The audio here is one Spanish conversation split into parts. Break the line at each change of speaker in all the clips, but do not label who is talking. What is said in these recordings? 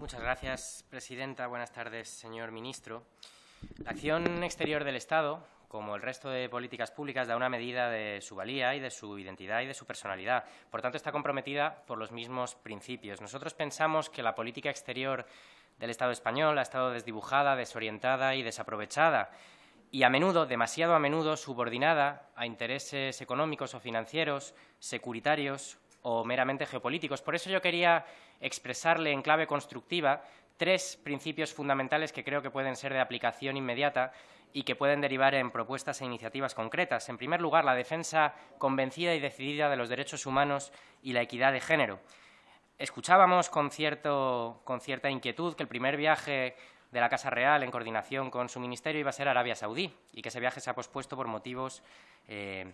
Muchas gracias, presidenta. Buenas tardes, señor ministro. La acción exterior del Estado, como el resto de políticas públicas, da una medida de su valía y de su identidad y de su personalidad. Por tanto, está comprometida por los mismos principios. Nosotros pensamos que la política exterior del Estado español ha estado desdibujada, desorientada y desaprovechada y a menudo, demasiado a menudo, subordinada a intereses económicos o financieros, securitarios o meramente geopolíticos. Por eso yo quería expresarle en clave constructiva tres principios fundamentales que creo que pueden ser de aplicación inmediata y que pueden derivar en propuestas e iniciativas concretas. En primer lugar, la defensa convencida y decidida de los derechos humanos y la equidad de género. Escuchábamos con, cierta inquietud que el primer viaje de la Casa Real, en coordinación con su ministerio, iba a ser Arabia Saudí y que ese viaje se ha pospuesto por motivos eh,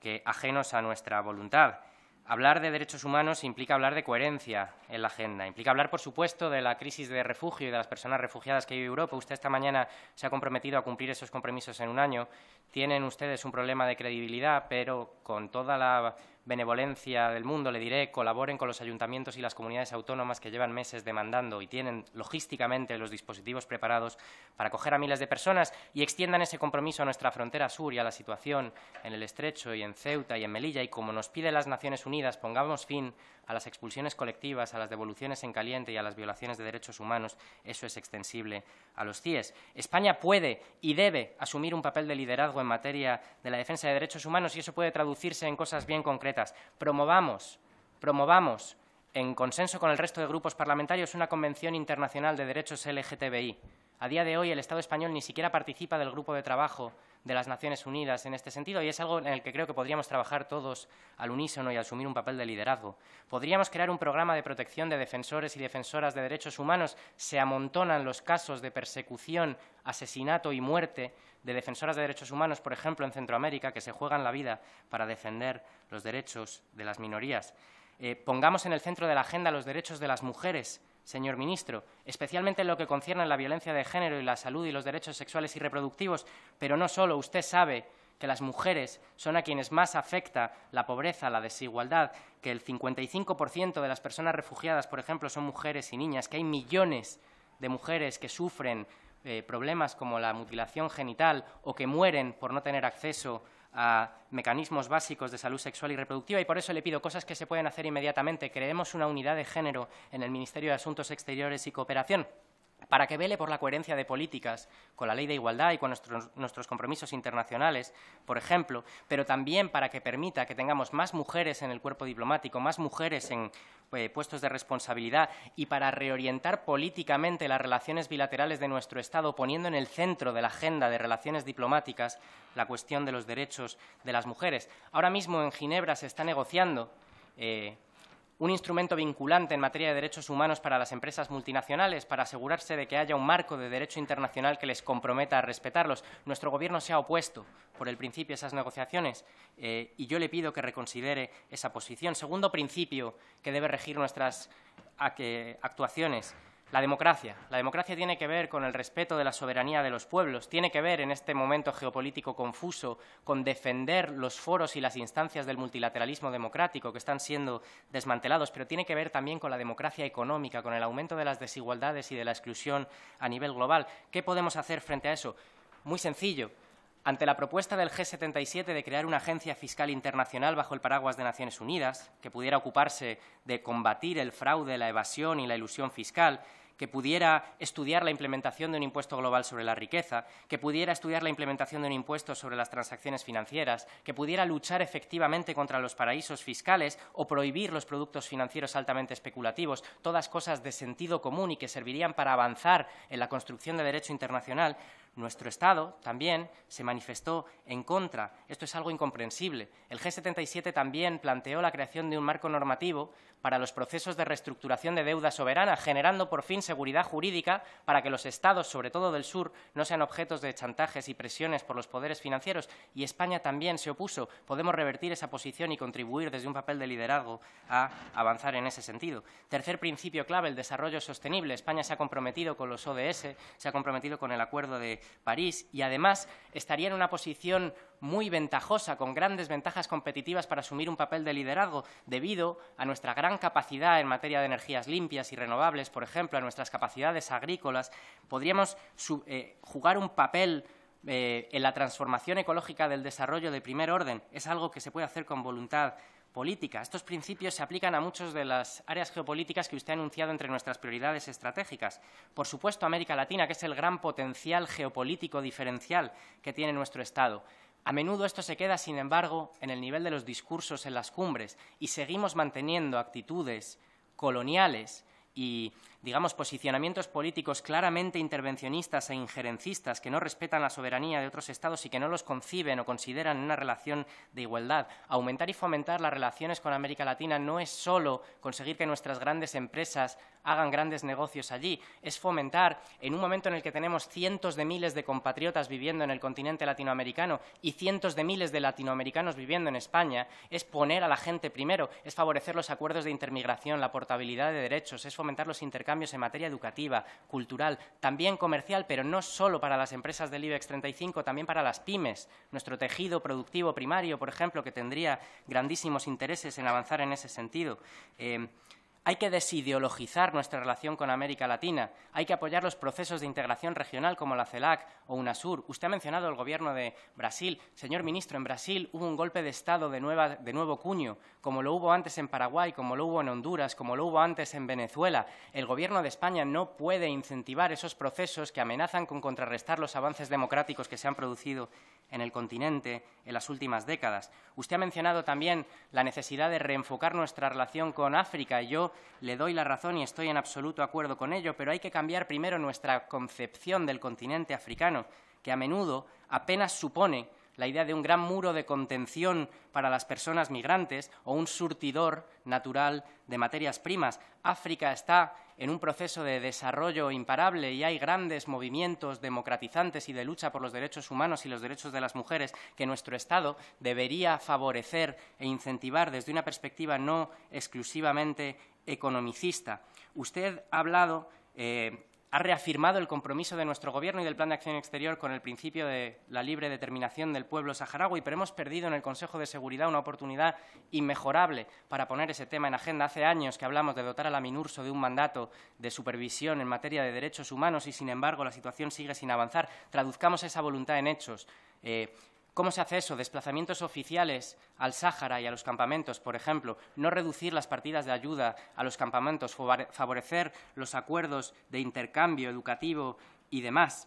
que, ajenos a nuestra voluntad. Hablar de derechos humanos implica hablar de coherencia en la agenda, implica hablar, por supuesto, de la crisis de refugio y de las personas refugiadas que vive Europa. Usted esta mañana se ha comprometido a cumplir esos compromisos en un año. Tienen ustedes un problema de credibilidad, pero con toda la benevolencia del mundo, le diré, colaboren con los ayuntamientos y las comunidades autónomas que llevan meses demandando y tienen logísticamente los dispositivos preparados para acoger a miles de personas y extiendan ese compromiso a nuestra frontera sur y a la situación en el Estrecho y en Ceuta y en Melilla y como nos piden las Naciones Unidas, pongamos fin a las expulsiones colectivas, a las devoluciones en caliente y a las violaciones de derechos humanos, eso es extensible a los CIES. España puede y debe asumir un papel de liderazgo en materia de la defensa de derechos humanos y eso puede traducirse en cosas bien concretas. Promovamos, promovamos en consenso con el resto de grupos parlamentarios una convención internacional de derechos LGTBI a día de hoy el Estado español ni siquiera participa del grupo de trabajo de las Naciones Unidas en este sentido y es algo en el que creo que podríamos trabajar todos al unísono y asumir un papel de liderazgo. Podríamos crear un programa de protección de defensores y defensoras de derechos humanos. Se amontonan los casos de persecución, asesinato y muerte de defensoras de derechos humanos, por ejemplo, en Centroamérica, que se juegan la vida para defender los derechos de las minorías. Eh, pongamos en el centro de la agenda los derechos de las mujeres, señor ministro, especialmente en lo que concierne a la violencia de género y la salud y los derechos sexuales y reproductivos, pero no solo. Usted sabe que las mujeres son a quienes más afecta la pobreza, la desigualdad, que el 55% de las personas refugiadas, por ejemplo, son mujeres y niñas, que hay millones de mujeres que sufren eh, problemas como la mutilación genital o que mueren por no tener acceso a mecanismos básicos de salud sexual y reproductiva y por eso le pido cosas que se pueden hacer inmediatamente. Creemos una unidad de género en el Ministerio de Asuntos Exteriores y Cooperación para que vele por la coherencia de políticas con la ley de igualdad y con nuestros, compromisos internacionales, por ejemplo, pero también para que permita que tengamos más mujeres en el cuerpo diplomático, más mujeres en eh, puestos de responsabilidad y para reorientar políticamente las relaciones bilaterales de nuestro Estado, poniendo en el centro de la agenda de relaciones diplomáticas la cuestión de los derechos de las mujeres. Ahora mismo en Ginebra se está negociando. Eh, un instrumento vinculante en materia de derechos humanos para las empresas multinacionales, para asegurarse de que haya un marco de derecho internacional que les comprometa a respetarlos. Nuestro Gobierno se ha opuesto por el principio a esas negociaciones eh, y yo le pido que reconsidere esa posición. Segundo principio que debe regir nuestras actuaciones la democracia. La democracia tiene que ver con el respeto de la soberanía de los pueblos, tiene que ver en este momento geopolítico confuso con defender los foros y las instancias del multilateralismo democrático que están siendo desmantelados, pero tiene que ver también con la democracia económica, con el aumento de las desigualdades y de la exclusión a nivel global. ¿Qué podemos hacer frente a eso? Muy sencillo. Ante la propuesta del G77 de crear una agencia fiscal internacional bajo el paraguas de Naciones Unidas, que pudiera ocuparse de combatir el fraude, la evasión y la ilusión fiscal, que pudiera estudiar la implementación de un impuesto global sobre la riqueza, que pudiera estudiar la implementación de un impuesto sobre las transacciones financieras, que pudiera luchar efectivamente contra los paraísos fiscales o prohibir los productos financieros altamente especulativos, todas cosas de sentido común y que servirían para avanzar en la construcción de derecho internacional, nuestro Estado también se manifestó en contra. Esto es algo incomprensible. El G77 también planteó la creación de un marco normativo para los procesos de reestructuración de deuda soberana, generando por fin seguridad jurídica para que los Estados, sobre todo del sur, no sean objetos de chantajes y presiones por los poderes financieros. Y España también se opuso. Podemos revertir esa posición y contribuir desde un papel de liderazgo a avanzar en ese sentido. Tercer principio clave, el desarrollo sostenible. España se ha comprometido con los ODS, se ha comprometido con el acuerdo de París y además estaría en una posición muy ventajosa, con grandes ventajas competitivas para asumir un papel de liderazgo, debido a nuestra gran capacidad en materia de energías limpias y renovables, por ejemplo, a nuestras capacidades agrícolas, podríamos eh, jugar un papel eh, en la transformación ecológica del desarrollo de primer orden. Es algo que se puede hacer con voluntad estos principios se aplican a muchas de las áreas geopolíticas que usted ha anunciado entre nuestras prioridades estratégicas. Por supuesto, América Latina, que es el gran potencial geopolítico diferencial que tiene nuestro Estado. A menudo esto se queda, sin embargo, en el nivel de los discursos en las cumbres y seguimos manteniendo actitudes coloniales y digamos, posicionamientos políticos claramente intervencionistas e injerencistas que no respetan la soberanía de otros estados y que no los conciben o consideran una relación de igualdad. Aumentar y fomentar las relaciones con América Latina no es solo conseguir que nuestras grandes empresas hagan grandes negocios allí, es fomentar, en un momento en el que tenemos cientos de miles de compatriotas viviendo en el continente latinoamericano y cientos de miles de latinoamericanos viviendo en España, es poner a la gente primero, es favorecer los acuerdos de intermigración, la portabilidad de derechos, es fomentar los intercambios cambios en materia educativa, cultural, también comercial, pero no solo para las empresas del IBEX 35, también para las pymes. Nuestro tejido productivo primario, por ejemplo, que tendría grandísimos intereses en avanzar en ese sentido. Eh, hay que desideologizar nuestra relación con América Latina. Hay que apoyar los procesos de integración regional como la CELAC o UNASUR. Usted ha mencionado el gobierno de Brasil. Señor ministro, en Brasil hubo un golpe de Estado de, de nuevo cuño, como lo hubo antes en Paraguay, como lo hubo en Honduras, como lo hubo antes en Venezuela. El gobierno de España no puede incentivar esos procesos que amenazan con contrarrestar los avances democráticos que se han producido en el continente en las últimas décadas. Usted ha mencionado también la necesidad de reenfocar nuestra relación con África. Yo le doy la razón y estoy en absoluto acuerdo con ello, pero hay que cambiar primero nuestra concepción del continente africano, que a menudo apenas supone la idea de un gran muro de contención para las personas migrantes o un surtidor natural de materias primas. África está en un proceso de desarrollo imparable y hay grandes movimientos democratizantes y de lucha por los derechos humanos y los derechos de las mujeres que nuestro Estado debería favorecer e incentivar desde una perspectiva no exclusivamente economicista. Usted ha hablado, eh, ha reafirmado el compromiso de nuestro Gobierno y del Plan de Acción Exterior con el principio de la libre determinación del pueblo saharaui, pero hemos perdido en el Consejo de Seguridad una oportunidad inmejorable para poner ese tema en agenda. Hace años que hablamos de dotar a la MINURSO de un mandato de supervisión en materia de derechos humanos y, sin embargo, la situación sigue sin avanzar. Traduzcamos esa voluntad en hechos. Eh, ¿Cómo se hace eso? Desplazamientos oficiales al Sáhara y a los campamentos, por ejemplo. No reducir las partidas de ayuda a los campamentos, favorecer los acuerdos de intercambio educativo y demás.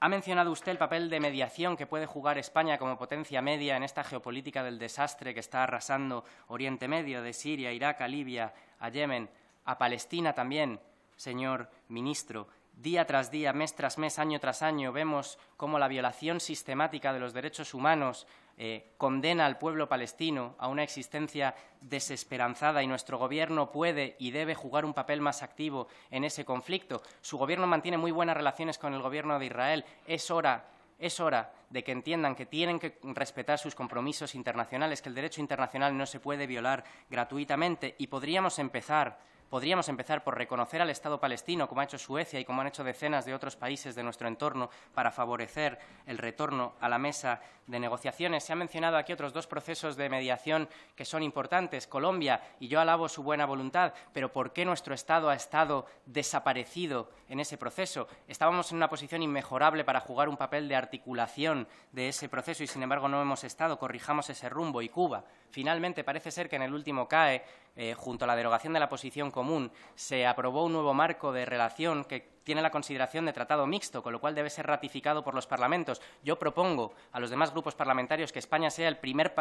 Ha mencionado usted el papel de mediación que puede jugar España como potencia media en esta geopolítica del desastre que está arrasando Oriente Medio, de Siria, Irak, a Libia, a Yemen, a Palestina también, señor ministro. Día tras día, mes tras mes, año tras año, vemos cómo la violación sistemática de los derechos humanos eh, condena al pueblo palestino a una existencia desesperanzada y nuestro Gobierno puede y debe jugar un papel más activo en ese conflicto. Su Gobierno mantiene muy buenas relaciones con el Gobierno de Israel. Es hora es hora de que entiendan que tienen que respetar sus compromisos internacionales, que el derecho internacional no se puede violar gratuitamente y podríamos empezar Podríamos empezar por reconocer al Estado palestino, como ha hecho Suecia y como han hecho decenas de otros países de nuestro entorno, para favorecer el retorno a la mesa de negociaciones. Se han mencionado aquí otros dos procesos de mediación que son importantes, Colombia, y yo alabo su buena voluntad, pero ¿por qué nuestro Estado ha estado desaparecido en ese proceso? Estábamos en una posición inmejorable para jugar un papel de articulación de ese proceso y, sin embargo, no hemos estado. Corrijamos ese rumbo. Y Cuba, finalmente, parece ser que en el último CAE, eh, junto a la derogación de la posición común, se aprobó un nuevo marco de relación que tiene la consideración de tratado mixto, con lo cual debe ser ratificado por los parlamentos. Yo propongo a los demás grupos parlamentarios que España sea el primer,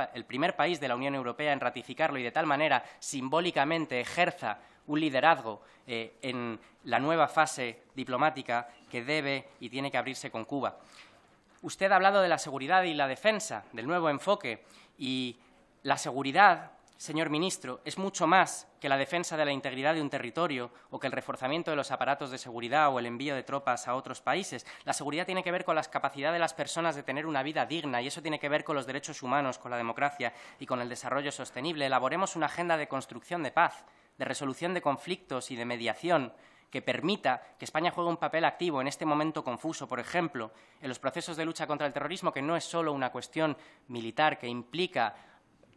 país de la Unión Europea en ratificarlo y de tal manera simbólicamente ejerza un liderazgo eh, en la nueva fase diplomática que debe y tiene que abrirse con Cuba. Usted ha hablado de la seguridad y la defensa, del nuevo enfoque, y la seguridad señor ministro, es mucho más que la defensa de la integridad de un territorio o que el reforzamiento de los aparatos de seguridad o el envío de tropas a otros países. La seguridad tiene que ver con la capacidad de las personas de tener una vida digna y eso tiene que ver con los derechos humanos, con la democracia y con el desarrollo sostenible. Elaboremos una agenda de construcción de paz, de resolución de conflictos y de mediación que permita que España juegue un papel activo en este momento confuso, por ejemplo, en los procesos de lucha contra el terrorismo, que no es solo una cuestión militar, que implica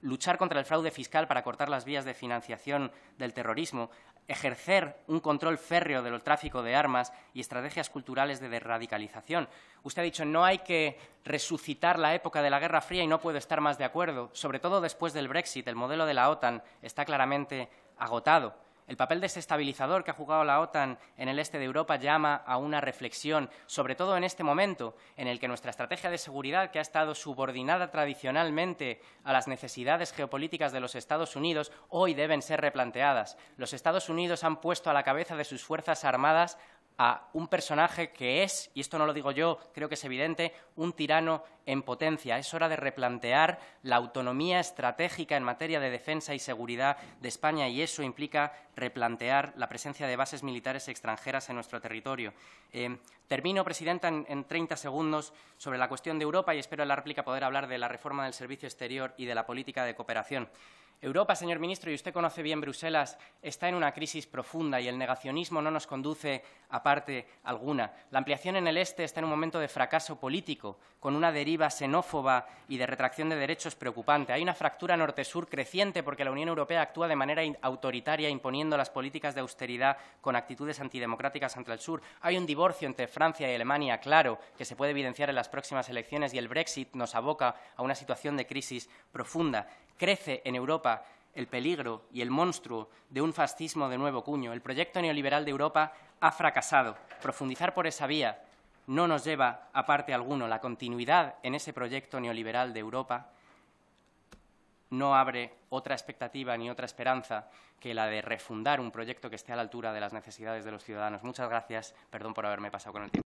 luchar contra el fraude fiscal para cortar las vías de financiación del terrorismo, ejercer un control férreo del tráfico de armas y estrategias culturales de desradicalización. Usted ha dicho no hay que resucitar la época de la Guerra Fría y no puedo estar más de acuerdo, sobre todo después del Brexit, el modelo de la OTAN está claramente agotado. El papel desestabilizador que ha jugado la OTAN en el este de Europa llama a una reflexión, sobre todo en este momento en el que nuestra estrategia de seguridad, que ha estado subordinada tradicionalmente a las necesidades geopolíticas de los Estados Unidos, hoy deben ser replanteadas. Los Estados Unidos han puesto a la cabeza de sus fuerzas armadas a un personaje que es, y esto no lo digo yo, creo que es evidente, un tirano en potencia. Es hora de replantear la autonomía estratégica en materia de defensa y seguridad de España y eso implica replantear la presencia de bases militares extranjeras en nuestro territorio. Eh, termino, Presidenta, en, en 30 segundos sobre la cuestión de Europa y espero en la réplica poder hablar de la reforma del servicio exterior y de la política de cooperación. Europa, señor ministro, y usted conoce bien Bruselas, está en una crisis profunda y el negacionismo no nos conduce a parte alguna. La ampliación en el este está en un momento de fracaso político, con una deriva xenófoba y de retracción de derechos preocupante. Hay una fractura norte-sur creciente porque la Unión Europea actúa de manera autoritaria, imponiendo las políticas de austeridad con actitudes antidemocráticas ante el sur. Hay un divorcio entre Francia y Alemania, claro, que se puede evidenciar en las próximas elecciones y el Brexit nos aboca a una situación de crisis profunda crece en Europa el peligro y el monstruo de un fascismo de nuevo cuño. El proyecto neoliberal de Europa ha fracasado. Profundizar por esa vía no nos lleva a parte alguno. La continuidad en ese proyecto neoliberal de Europa no abre otra expectativa ni otra esperanza que la de refundar un proyecto que esté a la altura de las necesidades de los ciudadanos. Muchas gracias. Perdón por haberme pasado con el tiempo.